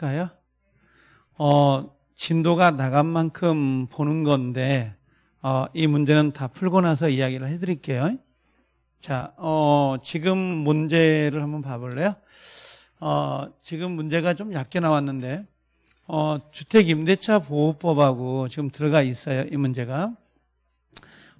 할까요? 어, 진도가 나간 만큼 보는 건데, 어, 이 문제는 다 풀고 나서 이야기를 해드릴게요. 자, 어, 지금 문제를 한번 봐볼래요? 어, 지금 문제가 좀 얕게 나왔는데, 어, 주택임대차보호법하고 지금 들어가 있어요, 이 문제가.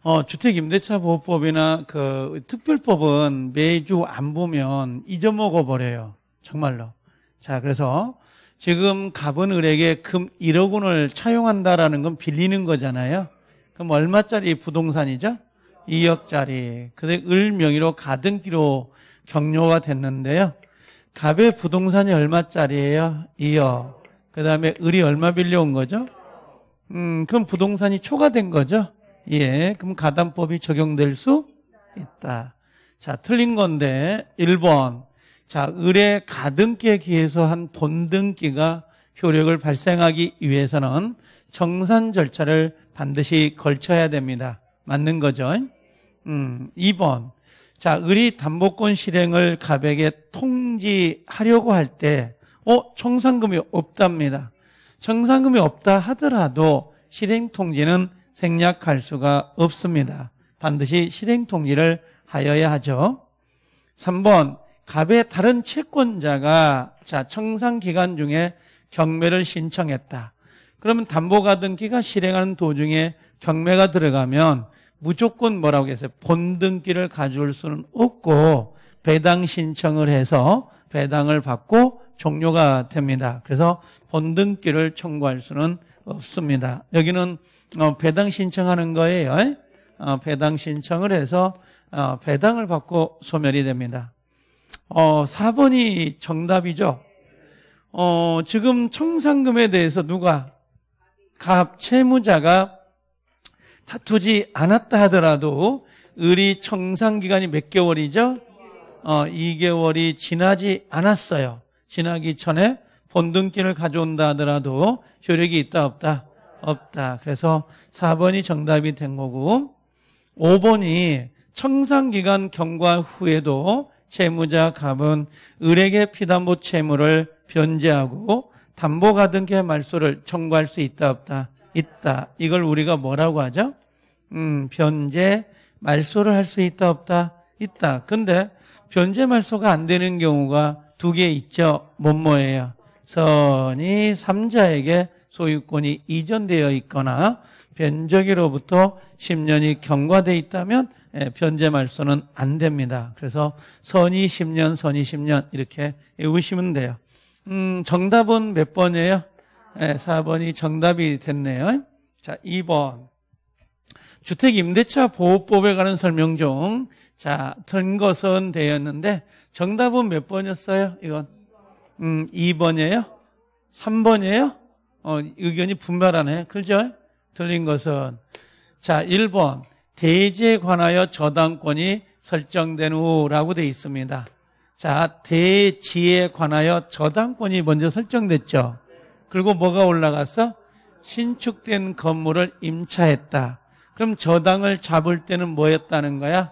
어, 주택임대차보호법이나 그 특별법은 매주 안 보면 잊어먹어 버려요. 정말로. 자, 그래서 지금 갑은 을에게 금 1억 원을 차용한다라는 건 빌리는 거잖아요. 그럼 얼마짜리 부동산이죠? 2억짜리. 근데 을 명의로 가등기로 경료가 됐는데요. 갑의 부동산이 얼마짜리예요? 2억. 그 다음에 을이 얼마 빌려온 거죠? 음, 그럼 부동산이 초과된 거죠? 예, 그럼 가담법이 적용될 수 있다. 자, 틀린 건데, 1번. 자, 을의 가등기에 기해서 한 본등기가 효력을 발생하기 위해서는 정산 절차를 반드시 걸쳐야 됩니다. 맞는 거죠? 음, 2번. 자, 을이 담보권 실행을 갑에게 통지하려고 할 때, 어, 청산금이 없답니다. 청산금이 없다 하더라도 실행 통지는 생략할 수가 없습니다. 반드시 실행 통지를 하여야 하죠. 3번. 갑의 다른 채권자가 자 청산 기간 중에 경매를 신청했다. 그러면 담보가등기가 실행하는 도중에 경매가 들어가면 무조건 뭐라고 했어요? 본등기를 가져올 수는 없고 배당 신청을 해서 배당을 받고 종료가 됩니다. 그래서 본등기를 청구할 수는 없습니다. 여기는 어, 배당 신청하는 거예요. 어, 배당 신청을 해서 어, 배당을 받고 소멸이 됩니다. 어, 4번이 정답이죠. 어, 지금 청산금에 대해서 누가 갑 채무자가 다투지 않았다 하더라도 을이 청산 기간이 몇 개월이죠? 어, 2개월이 지나지 않았어요. 지나기 전에 본등기를 가져온다 하더라도 효력이 있다 없다? 없다. 그래서 4번이 정답이 된 거고 5번이 청산기간 경과 후에도 채무자 갑은 을에게 피담보 채무를 변제하고 담보가 등의 말소를 청구할 수 있다 없다 있다. 이걸 우리가 뭐라고 하죠? 음, 변제 말소를 할 수 있다 없다 있다. 근데 변제 말소가 안 되는 경우가 두 개 있죠. 뭐뭐예요? 선이 삼자에게 소유권이 이전되어 있거나 변적이로부터 10년이 경과돼 있다면 예, 변제 말소는 안 됩니다. 그래서 선이 10년, 선이 10년 이렇게 외우시면 돼요. 음, 정답은 몇 번이에요? 네, 예, 4번이 정답이 됐네요. 자, 2번. 주택임대차 보호법에 관한 설명 중 자, 든 것은 되었는데 정답은 몇 번이었어요? 이건 음, 2번이에요? 3번이에요? 어, 의견이 분발하네. 그죠? 들린 것은 자, 1번. 대지에 관하여 저당권이 설정된 후라고 되어 있습니다. 자, 대지에 관하여 저당권이 먼저 설정됐죠. 그리고 뭐가 올라갔어? 신축된 건물을 임차했다. 그럼 저당을 잡을 때는 뭐였다는 거야?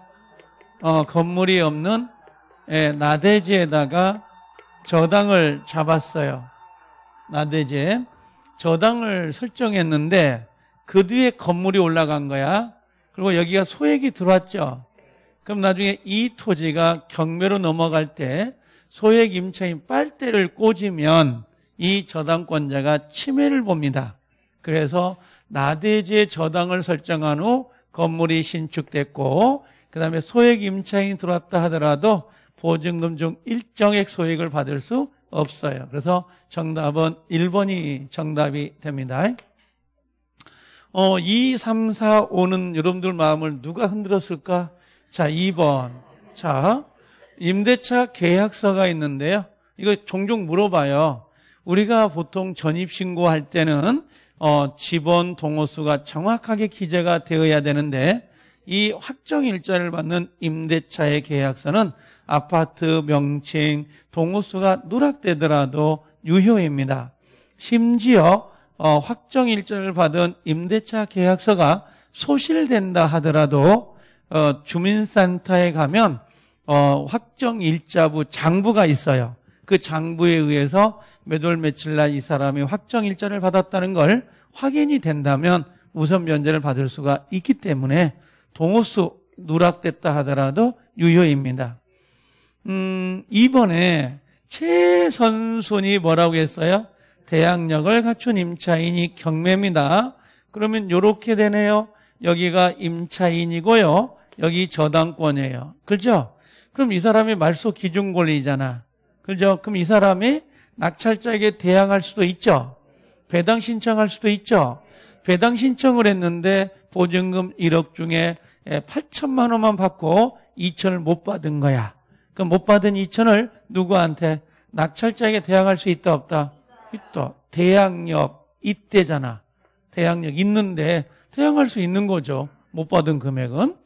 어, 건물이 없는 예, 나대지에다가 저당을 잡았어요. 나대지에 저당을 설정했는데 그 뒤에 건물이 올라간 거야. 그리고 여기가 소액이 들어왔죠. 그럼 나중에 이 토지가 경매로 넘어갈 때 소액 임차인 빨대를 꽂으면 이 저당권자가 침해를 봅니다. 그래서 나대지의 저당을 설정한 후 건물이 신축됐고 그 다음에 소액 임차인이 들어왔다 하더라도 보증금 중 일정액 소액을 받을 수 없어요. 그래서 정답은 1번이 정답이 됩니다. 어, 2, 3, 4, 5는 여러분들 마음을 누가 흔들었을까? 자, 2번. 자, 임대차 계약서가 있는데요. 이거 종종 물어봐요. 우리가 보통 전입신고할 때는 어, 집원 동호수가 정확하게 기재가 되어야 되는데 이 확정 일자를 받는 임대차의 계약서는 아파트 명칭, 동호수가 누락되더라도 유효입니다. 심지어 어, 확정 일자를 받은 임대차 계약서가 소실된다 하더라도 어, 주민센터에 가면 어, 확정 일자부 장부가 있어요. 그 장부에 의해서 몇 월 며칠 날 이 사람이 확정 일자를 받았다는 걸 확인이 된다면 우선 면제를 받을 수가 있기 때문에 동호수 누락됐다 하더라도 유효입니다. 음, 이번에 최선순위 뭐라고 했어요? 대항력을 갖춘 임차인이 경매입니다. 그러면 이렇게 되네요. 여기가 임차인이고요. 여기 저당권이에요. 그죠? 그럼 이 사람이 말소 기준 권리잖아. 그죠? 그럼 이 사람이 낙찰자에게 대항할 수도 있죠. 배당 신청할 수도 있죠. 배당 신청을 했는데 보증금 1억 중에 8천만 예, 원만 받고 2천을 못 받은 거야. 그럼 못 받은 2천을 누구한테 낙찰자에게 대항할 수 있다 없다? 있다. 대항력 있대잖아. 대항력 있는데 대항할 수 있는 거죠. 못 받은 금액은.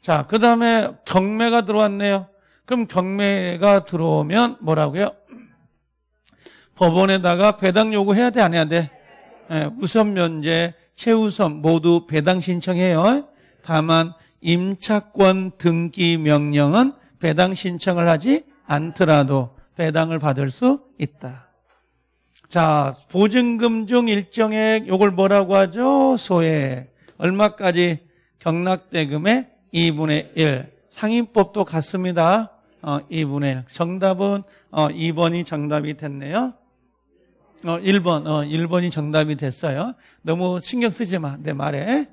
자, 그 다음에 경매가 들어왔네요. 그럼 경매가 들어오면 뭐라고요? 법원에다가 배당 요구해야 돼, 안 해야 돼? 네, 우선 면제, 최우선 모두 배당 신청해요. 다만 임차권 등기 명령은 배당 신청을 하지 않더라도 배당을 받을 수 있다. 자, 보증금 중 일정액 요걸 뭐라고 하죠? 소액. 얼마까지 경락대금의 2분의 1. 상인법도 같습니다. 어, 2분의 1. 정답은 어, 2번이 정답이 됐네요. 어, 1번, 어, 1번이 정답이 됐어요. 너무 신경 쓰지 마, 내 말에.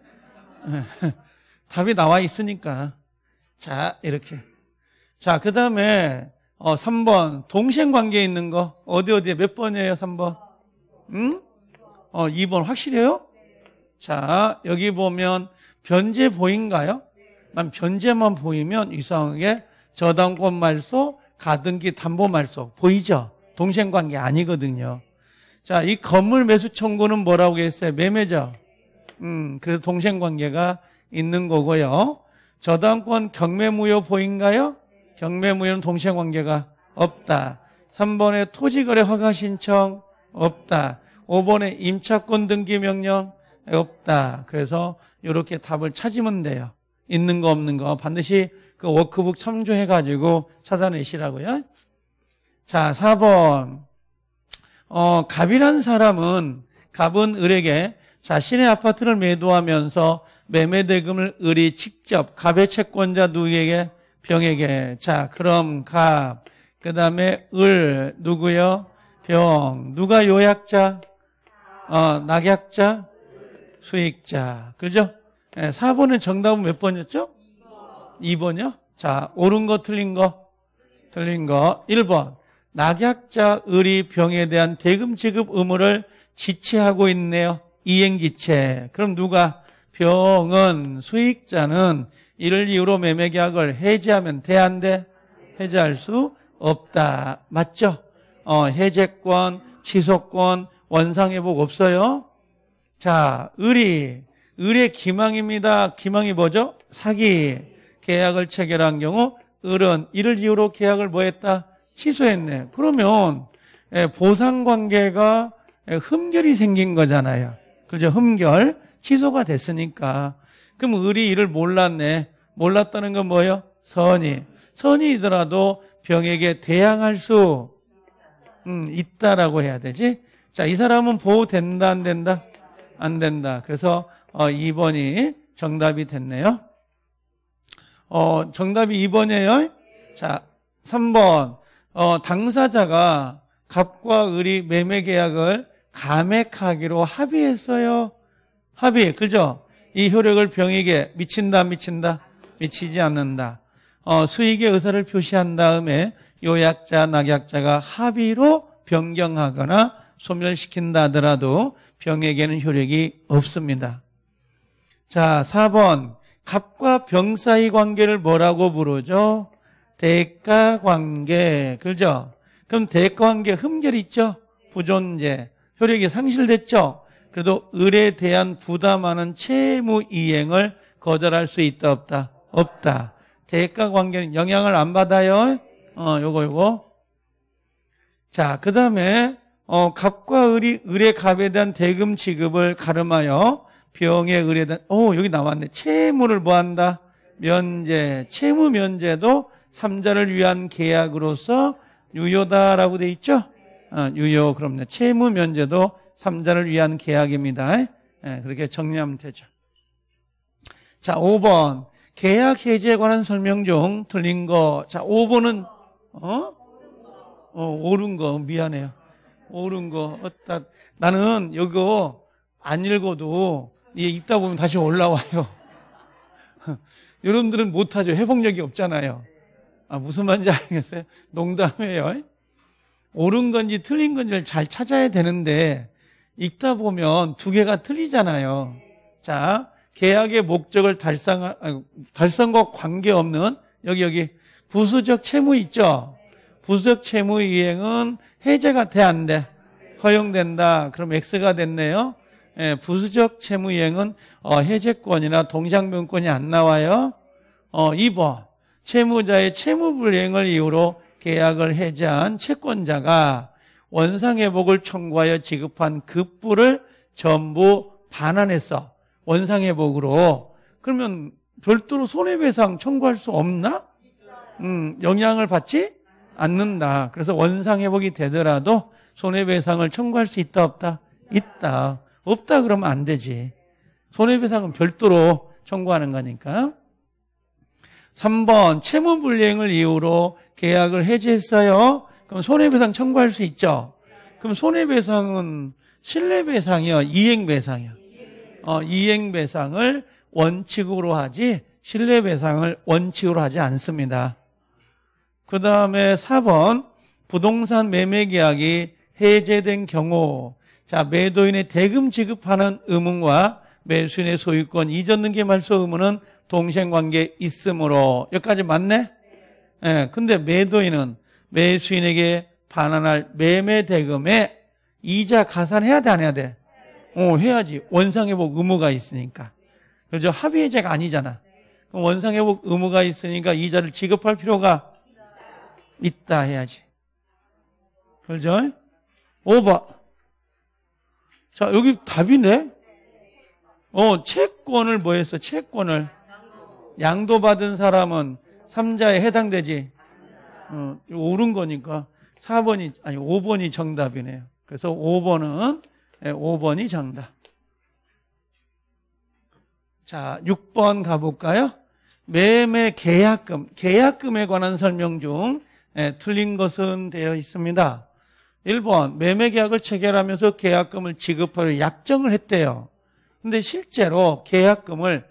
답이 나와 있으니까. 자, 이렇게. 자, 그 다음에 어, 3번. 동생 관계 있는 거. 어디 어디에 몇 번이에요, 3번? 응? 어, 2번. 확실해요? 자, 여기 보면 변제 보인가요? 난 변제만 보이면 이상하게 저당권 말소, 가등기 담보 말소. 보이죠? 동생 관계 아니거든요. 자, 이 건물 매수 청구는 뭐라고 했어요? 매매죠? 음, 그래서 동생 관계가 있는 거고요. 저당권 경매 무효 보인가요? 경매무효는 동시행관계가 없다. 3번에 토지거래 허가 신청 없다. 5번에 임차권 등기 명령 없다. 그래서 이렇게 답을 찾으면 돼요. 있는 거 없는 거 반드시 그 워크북 참조해가지고 찾아내시라고요. 자, 4번. 어, 갑이란 사람은 갑은 을에게 자신의 아파트를 매도하면서 매매 대금을 을이 직접 갑의 채권자 누구에게 병에게. 자, 그럼 갑. 그 다음에 을. 누구요? 병. 누가 요약자? 어, 낙약자? 수익자. 그죠? 네, 예, 4번은 정답은 몇 번이었죠? 2번. 이요 자, 옳은 거, 틀린 거? 틀린 거. 1번. 낙약자 을이 병에 대한 대금 지급 의무를 지체하고 있네요. 이행지체. 그럼 누가? 병은 수익자는 이를 이유로 매매 계약을 해지하면 대안대해제할수 없다. 맞죠? 어, 해제권, 취소권, 원상회복 없어요? 자, 을이 을의 기망입니다. 기망이 뭐죠? 사기. 계약을 체결한 경우, 을은 이를 이유로 계약을 뭐 했다? 취소했네. 그러면, 예, 보상 관계가 예, 흠결이 생긴 거잖아요. 그죠? 흠결. 취소가 됐으니까. 그럼 을이 이를 몰랐네. 몰랐다는 건 뭐예요? 선이. 선이더라도 병에게 대항할 수 음, 있다라고 해야 되지. 자, 이 사람은 보호된다, 안 된다? 안 된다. 그래서 어, 2번이 정답이 됐네요. 어, 정답이 2번이에요. 자, 3번. 어, 당사자가 갑과 을이 매매 계약을 감액하기로 합의했어요. 합의, 그죠? 이 효력을 병에게 미친다, 미친다? 미치지 않는다. 어, 수익의 의사를 표시한 다음에 요약자, 낙약자가 합의로 변경하거나 소멸시킨다 하더라도 병에게는 효력이 없습니다. 자, 4번. 갑과 병 사이 관계를 뭐라고 부르죠? 대가 관계. 그죠? 그럼 대가 관계 흠결 있죠? 부존재. 효력이 상실됐죠? 그래도 을에 대한 부담하는 채무 이행을 거절할 수 있다 없다. 없다. 대가 관계는 영향을 안 받아요. 어, 요거, 요거. 자, 그 다음에, 어, 값과 을이, 을의 값에 대한 대금 지급을 가름하여 병의 을에 대한, 오, 여기 나왔네. 채무를 뭐 한다? 면제. 채무 면제도 삼자를 위한 계약으로서 유효다라고 돼 있죠? 어, 유효, 그럼요. 채무 면제도 삼자를 위한 계약입니다. 예, 그렇게 정리하면 되죠. 자, 5번. 계약 해지에 관한 설명 중 틀린 거. 자, 5번은 어? 어, 옳은 거. 미안해요. 옳은 거. 어따. 나는 이거 안 읽어도 이게 읽다 보면 다시 올라와요. 여러분들은 못하죠. 회복력이 없잖아요. 아, 무슨 말인지 알겠어요? 농담이에요. 옳은 건지 틀린 건지를 잘 찾아야 되는데, 읽다 보면 두 개가 틀리잖아요. 자, 계약의 목적을 달성 아, 달성과 관계없는 여기 여기 부수적 채무 있죠. 부수적 채무 이행은 해제가 돼 안 돼? 허용된다. 그럼 X가 됐네요. 예, 부수적 채무 이행은 어, 해제권이나 동작명권이 안 나와요. 어, 2번 채무자의 채무불이행을 이유로 계약을 해제한 채권자가 원상회복을 청구하여 지급한 급부를 전부 반환했어. 원상회복으로 그러면 별도로 손해배상 청구할 수 없나? 음, 영향을 받지 않는다. 그래서 원상회복이 되더라도 손해배상을 청구할 수 있다 없다? 있다. 없다 그러면 안 되지. 손해배상은 별도로 청구하는 거니까. 3번 채무불이행을 이유로 계약을 해지했어요. 그럼 손해배상 청구할 수 있죠. 그럼 손해배상은 신뢰배상이요, 이행배상이요. 어, 이행 배상을 원칙으로 하지 신뢰 배상을 원칙으로 하지 않습니다. 그 다음에 4번 부동산 매매 계약이 해제된 경우 자 매도인의 대금 지급하는 의무와 매수인의 소유권 이전 등기 말소 의무는 동생 관계 있으므로 여기까지 맞네? 예. 네, 근데 매도인은 매수인에게 반환할 매매 대금에 이자 가산해야 돼안 해야 돼? 어, 해야지. 원상회복 의무가 있으니까. 그죠? 합의해제가 아니잖아. 그럼 원상회복 의무가 있으니까 이자를 지급할 필요가 있다 해야지. 그죠? 오버. 자, 여기 답이네? 어, 채권을 뭐 했어? 채권을. 양도받은 사람은 3자에 해당되지. 어, 옳은 거니까. 4번이, 아니, 5번이 정답이네요. 그래서 5번은 5번이 정답. 자, 6번 가볼까요? 매매 계약금, 계약금에 관한 설명 중 예, 틀린 것은 되어 있습니다. 1번, 매매 계약을 체결하면서 계약금을 지급할 약정을 했대요. 근데 실제로 계약금을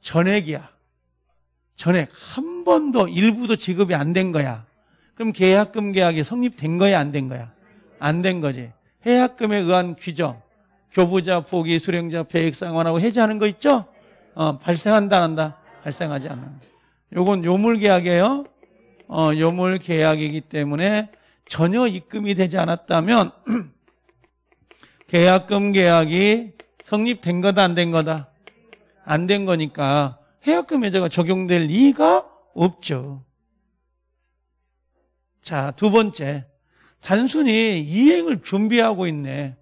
전액이야. 전액. 한 번도, 일부도 지급이 안 된 거야. 그럼 계약금 계약이 성립된 거야, 안 된 거야? 안 된 거지. 해약금에 의한 규정, 교부자, 포기, 수령자, 배액 상환하고 해지하는 거 있죠? 어, 발생한다, 안 한다? 발생하지 않는다. 요건 요물계약이에요. 어, 요물계약이기 때문에 전혀 입금이 되지 않았다면 계약금 계약이 성립된 거다, 안 된 거다? 안 된 거니까 해약금 해제가 적용될 리가 없죠. 자, 두 번째. 단순히 이행을 준비하고 있네.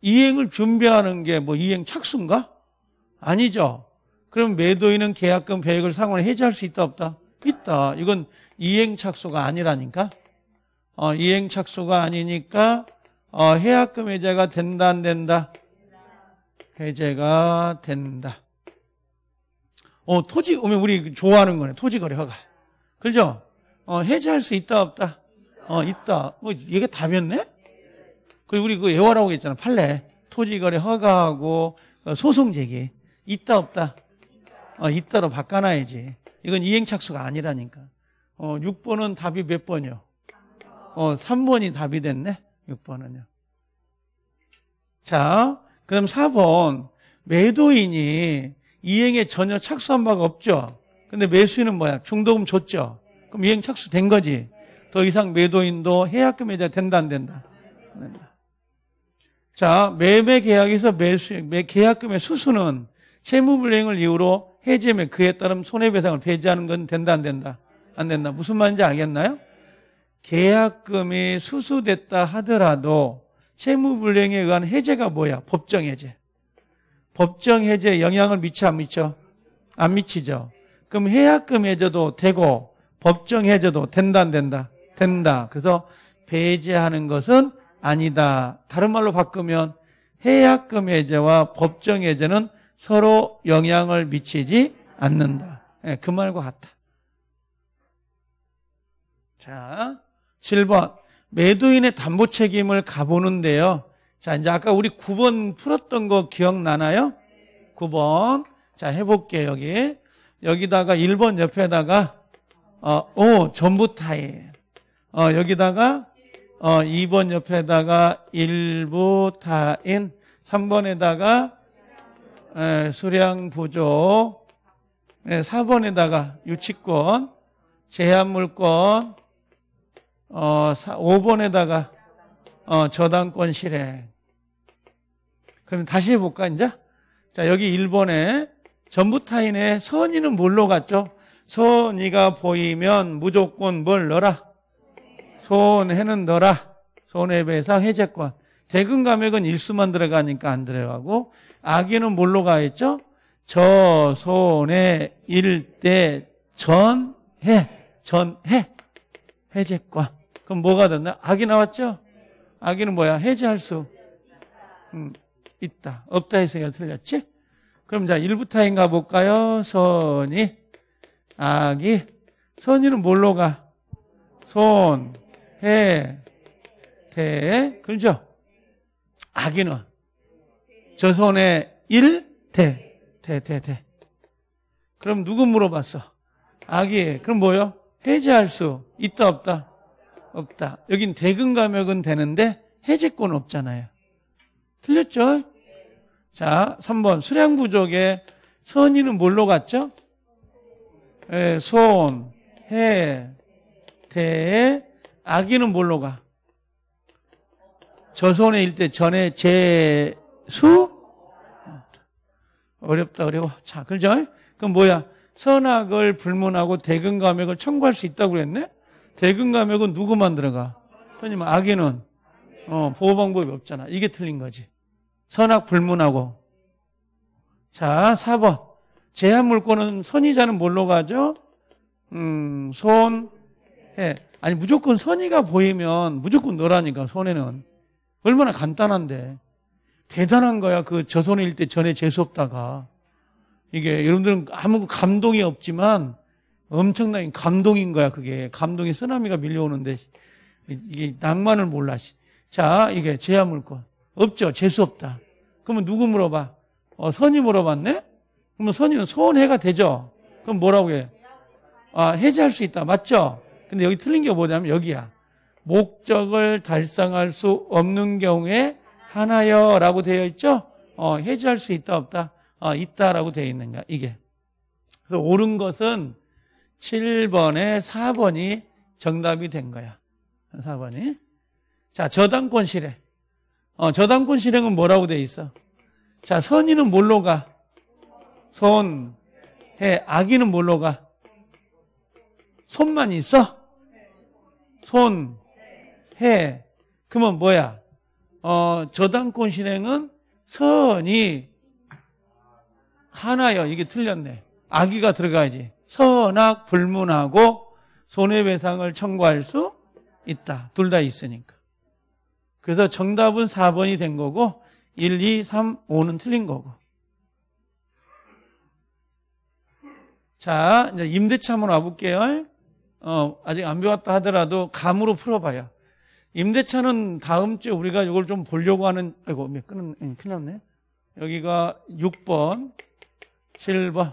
이행을 준비하는 게 뭐 이행 착수인가? 아니죠. 그럼 매도인은 계약금 배액을 상환 해지할 수 있다 없다? 있다. 이건 이행 착수가 아니라니까. 어, 이행 착수가 아니니까 어, 해약금 해제가 된다 안 된다? 해제가 된다. 어, 토지, 우리 좋아하는 거네. 토지거래 허가. 그죠? 어, 해제할 수 있다 없다? 어, 있다. 뭐, 이게 답이었네? 그리고 우리 그 애화라고 했잖아. 판례. 토지거래 허가하고 어, 소송 제기. 있다, 없다. 어, 있다로 바꿔놔야지. 이건 이행착수가 아니라니까. 어, 6번은 답이 몇 번이요? 어, 3번이 답이 됐네. 6번은요. 자, 그럼 4번. 매도인이 이행에 전혀 착수한 바가 없죠. 근데 매수인은 뭐야? 중도금 줬죠. 그럼 이행 착수된 거지. 더 이상 매도인도 해약금 매자 된다 안 된다? 안 된다. 자, 매매 계약에서 매수, 매 계약금의 수수는 채무불이행을 이유로 해지하면 그에 따른 손해배상을 배제하는 건 된다 안 된다? 안 된다. 무슨 말인지 알겠나요? 계약금이 수수됐다 하더라도 채무불이행에 의한 해제가 뭐야? 법정 해제. 법정 해제에 영향을 미쳐 안 미쳐? 안 미치죠. 그럼 해약금 해제도 되고 법정 해제도 된다 안 된다? 된다. 그래서 배제하는 것은 아니다. 다른 말로 바꾸면 해약금 해제와 법정 해제는 서로 영향을 미치지 않는다. 네, 그 말과 같다. 자, 7번. 매도인의 담보 책임을 가보는데요. 자, 이제 아까 우리 9번 풀었던 거 기억나나요? 9번. 자, 해볼게요, 여기. 여기다가 1번 옆에다가, 어, 오, 전부 타일. 어, 여기다가 어, 2번 옆에다가 일부 타인 3번에다가 에, 수량 부족 에, 4번에다가 유치권 제한물권 어, 5번에다가 어, 저당권 실행 그럼 다시 해볼까 이제? 자 여기 1번에 전부 타인의 선의는 뭘로 갔죠? 선의가 보이면 무조건 뭘 넣어라? 손해는 너라. 손해배상 해제권. 대금 감액은 일수만 들어가니까 안 들어가고 악의는 뭘로 가있죠? 저 손해 일대 전해 전해 해제권. 그럼 뭐가 됐나? 악이 나왔죠? 악의는 뭐야? 해제할 수 음, 있다. 없다 해서 틀렸지? 그럼 자 1부터인 가볼까요? 손이 악이 손이는 뭘로 가? 손 해, 대, 그죠 아기는 저 손에 일, 대, 대, 대, 대. 그럼 누구 물어봤어? 아기. 그럼 뭐요? 해제할 수 있다 없다? 없다. 여긴 대근감역은 되는데 해제권 없잖아요. 틀렸죠? 자, 3번 수량 부족에 선의는 뭘로 갔죠? 예, 손, 해, 대, 아기는 뭘로 가? 저손에 일대 전에 제수 어렵다 어려워. 자, 그죠? 그럼 뭐야? 선악을 불문하고 대근 감액을 청구할 수 있다고 그랬네? 대근 감액은 누구만 들어가? 선생님, 악인은 어, 보호 방법이 없잖아. 이게 틀린 거지. 선악 불문하고. 자, 4번. 제한 물권은 선의자는 뭘로 가죠? 음, 손, 해. 아니 무조건 선의가 보이면 무조건 너라니까 손해는 얼마나 간단한데 대단한 거야 그 저손일 때 전에 재수 없다가 이게 여러분들은 아무 감동이 없지만 엄청난 감동인 거야 그게 감동의 쓰나미가 밀려오는데 이게 낭만을 몰라 자 이게 제야 물건 없죠 재수 없다 그러면 누구 물어봐 어, 선이 물어봤네 그러면 선이는 소원해가 되죠 그럼 뭐라고 해? 아 해제할 수 있다 맞죠? 근데 여기 틀린 게 뭐냐면 여기야. 목적을 달성할 수 없는 경우에 하나여라고 되어 있죠? 어, 해지할 수 있다 없다. 어, 있다라고 되어 있는가 이게. 그래서 옳은 것은 7번에 4번이 정답이 된 거야. 4번이. 자, 저당권 실행. 어, 저당권 실행은 뭐라고 되어 있어? 자, 선의는 뭘로 가? 손, 해. 악의는 뭘로 가? 손만 있어? 손, 해. 그러면 뭐야? 어, 저당권 실행은 선이 하나요. 이게 틀렸네. 아기가 들어가야지. 선악 불문하고 손해배상을 청구할 수 있다. 둘 다 있으니까. 그래서 정답은 4번이 된 거고 1, 2, 3, 5는 틀린 거고. 자, 이제 임대차 한번 와볼게요. 어, 아직 안 배웠다 하더라도 감으로 풀어봐요. 임대차는 다음 주에 우리가 이걸 좀 보려고 하는, 아이고, 끊은, 예, 큰일 났네. 여기가 6번, 7번. 8번.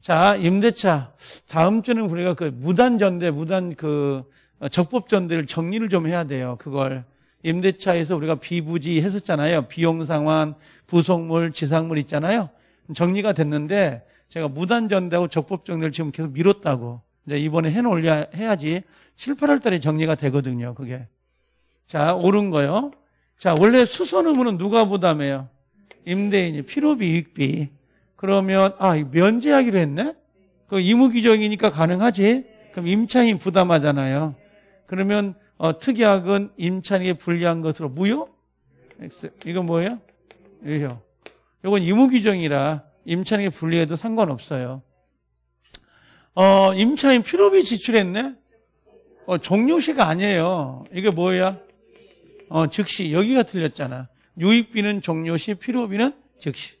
자, 임대차. 다음 주는 우리가 그 무단전대, 무단 그 어, 적법전대를 정리를 좀 해야 돼요. 그걸. 임대차에서 우리가 비부지 했었잖아요. 비용상환, 부속물, 지상물 있잖아요. 정리가 됐는데 제가 무단전대하고 적법정리를 지금 계속 미뤘다고. 이제 이번에 해놓을려 해야지 7, 8월 달에 정리가 되거든요. 그게. 자, 옳은 거요. 자, 원래 수선 의무는 누가 부담해요? 임대인이 필요비, 이익비. 그러면 아, 면제하기로 했네. 그 의무 규정이니까 가능하지. 그럼 임차인 부담하잖아요. 그러면 어, 특약은 임차인에게 불리한 것으로 무효? 이건 뭐예요? 유효. 이건 의무 규정이라 임차인에게 불리해도 상관없어요. 어, 임차인 필요비 지출했네? 어, 종료시가 아니에요. 이게 뭐야? 어, 즉시. 여기가 틀렸잖아. 유입비는 종료시, 필요비는 즉시.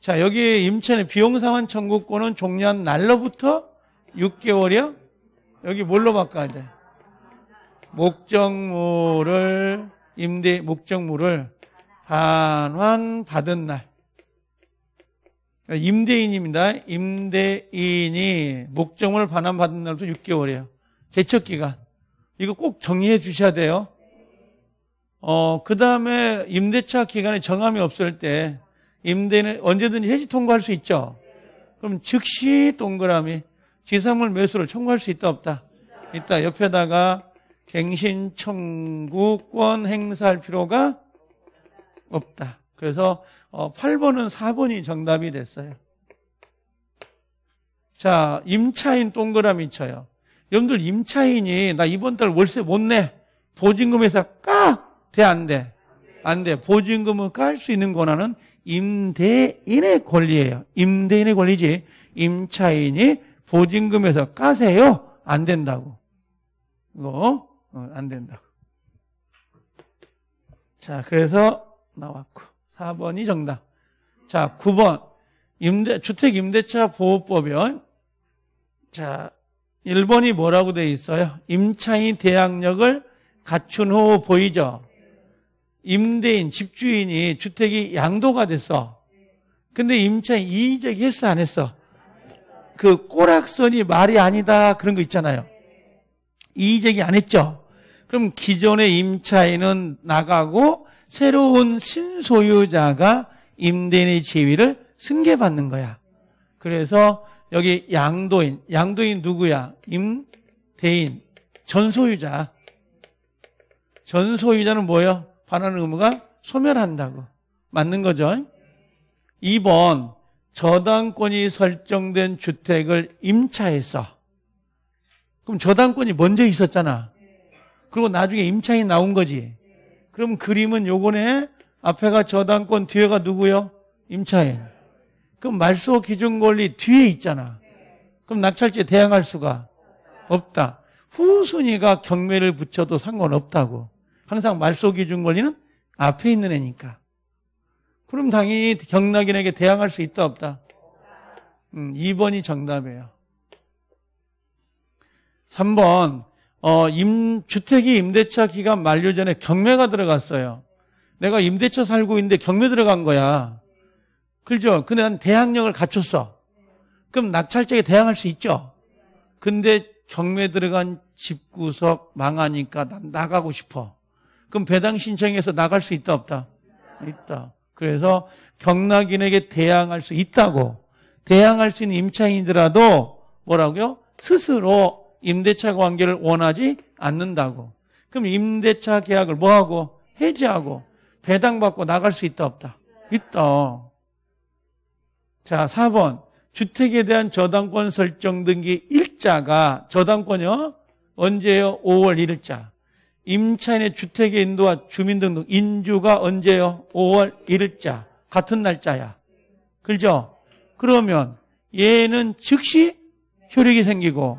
자, 여기에 임차인의 비용상환 청구권은 종료한 날로부터 6개월이요 여기 뭘로 바꿔야 돼? 목적물을, 임대, 목적물을 반환받은 날. 임대인입니다. 임대인이 목적물 반환받은 날부터 6개월이에요. 제척기간. 이거 꼭 정리해 주셔야 돼요. 어, 그 다음에 임대차 기간에 정함이 없을 때 임대는 언제든지 해지 통과할 수 있죠. 그럼 즉시 동그라미 지상물 매수를 청구할 수 있다 없다. 있다. 옆에다가 갱신 청구권 행사할 필요가 없다. 그래서 8번은 어, 4번이 정답이 됐어요. 자, 임차인 동그라미 쳐요. 여러분들 임차인이 나 이번 달 월세 못 내. 보증금에서 까! 돼, 안 돼? 안 돼. 보증금을 깔 수 있는 권한은 임대인의 권리예요. 임대인의 권리지. 임차인이 보증금에서 까세요. 안 된다고. 이거, 어, 안 된다고. 자, 그래서 나왔고. 4번이 정답. 자, 9번. 임대, 주택 임대차 보호법이요. 자, 1번이 뭐라고 돼 있어요? 임차인 대항력을 갖춘 후 보이죠? 임대인, 집주인이 주택이 양도가 됐어. 근데 임차인 이의제기 했어, 안 했어? 그 꼬락선이 말이 아니다. 그런 거 있잖아요. 이의제기 안 했죠? 그럼 기존의 임차인은 나가고 새로운 신소유자가 임대인의 지위를 승계받는 거야. 그래서 여기 양도인, 양도인 누구야? 임대인, 전소유자. 전소유자는 뭐예요? 반환 의무가 소멸한다고. 맞는 거죠? 2번, 저당권이 설정된 주택을 임차해서. 그럼 저당권이 먼저 있었잖아. 그리고 나중에 임차인 나온 거지. 그럼 그림은 요번에 앞에가 저당권, 뒤에가 누구요? 임차인. 그럼 말소 기준 권리 뒤에 있잖아. 그럼 낙찰죄 대항할 수가 없다. 후순위가 경매를 붙여도 상관없다고. 항상 말소 기준 권리는 앞에 있는 애니까. 그럼 당연히 경락인에게 대항할 수 있다 없다. 음, 2번이 정답이에요. 3번 어, 임, 주택이 임대차 기간 만료 전에 경매가 들어갔어요. 내가 임대차 살고 있는데 경매 들어간 거야. 그죠? 근데 난 대항력을 갖췄어. 그럼 낙찰자에 대항할 수 있죠? 근데 경매 들어간 집구석 망하니까 난 나가고 싶어. 그럼 배당 신청해서 나갈 수 있다, 없다? 있다. 그래서 경락인에게 대항할 수 있다고. 대항할 수 있는 임차인이더라도 뭐라고요? 스스로 임대차 관계를 원하지 않는다고. 그럼 임대차 계약을 뭐하고? 해지하고 배당받고 나갈 수 있다 없다? 있다. 자, 4번. 주택에 대한 저당권 설정 등기 일자가 저당권이요. 언제요? 5월 1일자. 임차인의 주택의 인도와 주민등록 인주가 언제요? 5월 1일자. 같은 날짜야. 그죠? 그러면 얘는 즉시 효력이 생기고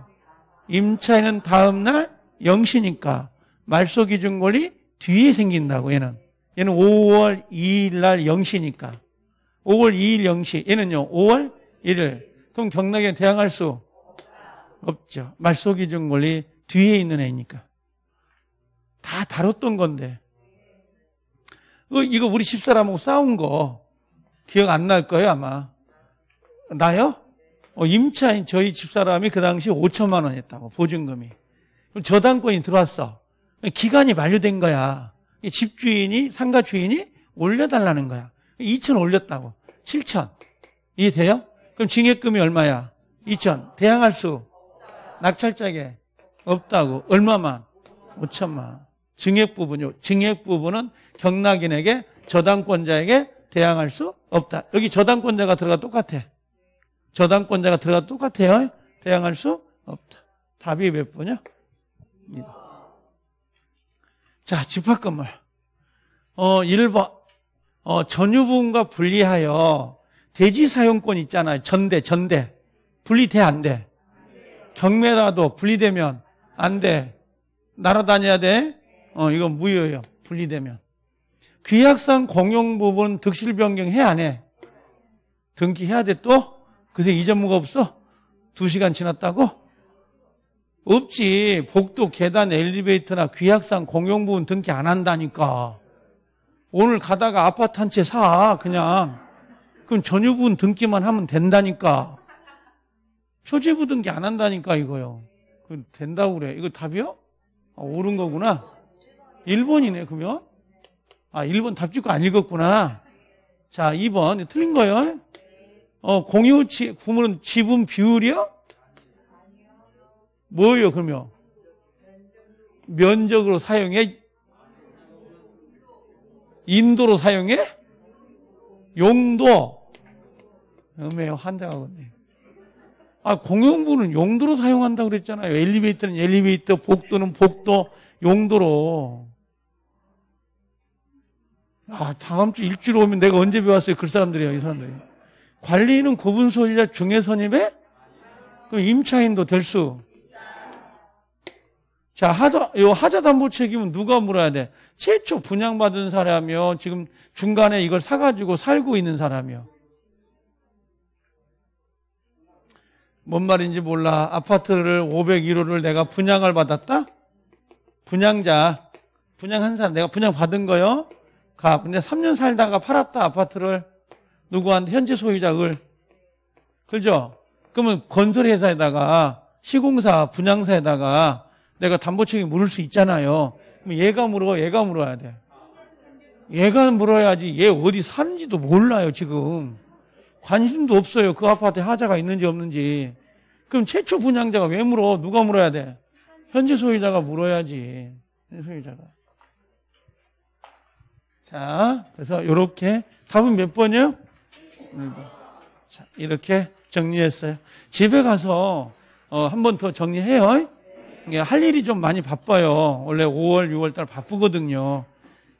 임차인은 다음날 0시니까 말소 기준 권리 뒤에 생긴다고 얘는. 얘는 5월 2일 날 0시니까. 5월 2일 0시. 얘는요. 5월 1일. 그럼 경락에 대항할 수 없죠. 말소 기준 권리 뒤에 있는 애니까. 다 다뤘던 건데. 그, 이거 우리 집사람하고 싸운 거 기억 안 날 거예요, 아마. 나요? 어, 임차인 저희 집사람이 그 당시 5천만 원 했다고 보증금이. 그 저당권이 들어왔어. 기간이 만료된 거야. 집주인이 상가 주인이 올려달라는 거야. 2천 올렸다고. 7천. 이해 돼요? 그럼 징액금이 얼마야? 2천. 대항할 수 낙찰자에 게 없다고. 얼마만? 5천만. 증액 부분요. 증액 부분은 경락인에게 저당권자에게 대항할 수 없다. 여기 저당권자가 들어가 똑같아. 저당권자가 들어가 똑같아요. 대항할 수 없다. 답이 몇번이요 자, 집합건물. 어, 1번. 어, 전유분과 분리하여 대지 사용권 있잖아요. 전대, 전대. 분리돼, 안 돼? 경매라도 분리되면 안 돼. 날아다녀야 돼? 어, 이건 무효예요. 분리되면. 귀약상 공용 부분 득실 변경해, 안 해? 등기해야 돼, 또? 그새 이전무가 없어? 두 시간 지났다고? 없지. 복도, 계단, 엘리베이터나 귀약산, 공용부분 등기 안 한다니까. 오늘 가다가 아파트 한 채 사, 그냥. 그럼 전유분 부 등기만 하면 된다니까. 표지부 등기 안 한다니까, 이거요. 그 된다고 그래. 이거 답이요? 아, 옳은 거구나. 1번이네, 그러면. 아, 1번 답지고 안 읽었구나. 자, 2번. 틀린 거예요. 어, 공유 지, 구은 지분 비율이요? 뭐예요, 그러면? 면적으로 사용해? 인도로 사용해? 용도? 음해요, 환장하거든요. 아, 공용부는 용도로 사용한다 고 그랬잖아요. 엘리베이터는 엘리베이터, 복도는 복도, 용도로. 아, 다음 주 일주일 오면 내가 언제 배웠어요? 그 사람들이요, 이 사람들이. 관리인은 구분 소유자 중개 선임에그 임차인도 될 수. 자, 하자, 요 하자담보 책임은 누가 물어야 돼? 최초 분양받은 사람이요. 지금 중간에 이걸 사가지고 살고 있는 사람이요. 뭔 말인지 몰라. 아파트를 501호를 내가 분양을 받았다? 분양자. 분양한 사람, 내가 분양받은 거요. 가. 근데 3년 살다가 팔았다, 아파트를. 누구한테 현재 소유자를 그죠? 그러면 건설회사에다가 시공사, 분양사에다가 내가 담보책임 물을 수 있잖아요. 그럼 얘가 물어, 얘가 물어야 돼. 얘가 물어야지 얘 어디 사는지도 몰라요, 지금. 관심도 없어요. 그 아파트에 하자가 있는지 없는지. 그럼 최초 분양자가 왜 물어? 누가 물어야 돼? 현재 소유자가 물어야지. 현재 소유자가. 자, 그래서 이렇게 답은 몇 번이요? 자, 이렇게 정리했어요. 집에 가서 어, 한 번 더 정리해요. 예, 할 일이 좀 많이 바빠요. 원래 5월, 6월 달 바쁘거든요.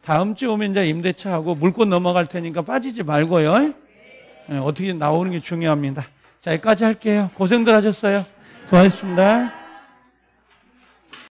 다음 주에 오면 이제 임대차하고 물건 넘어갈 테니까 빠지지 말고요. 예, 어떻게 나오는 게 중요합니다. 자, 여기까지 할게요. 고생들 하셨어요. 수고하셨습니다.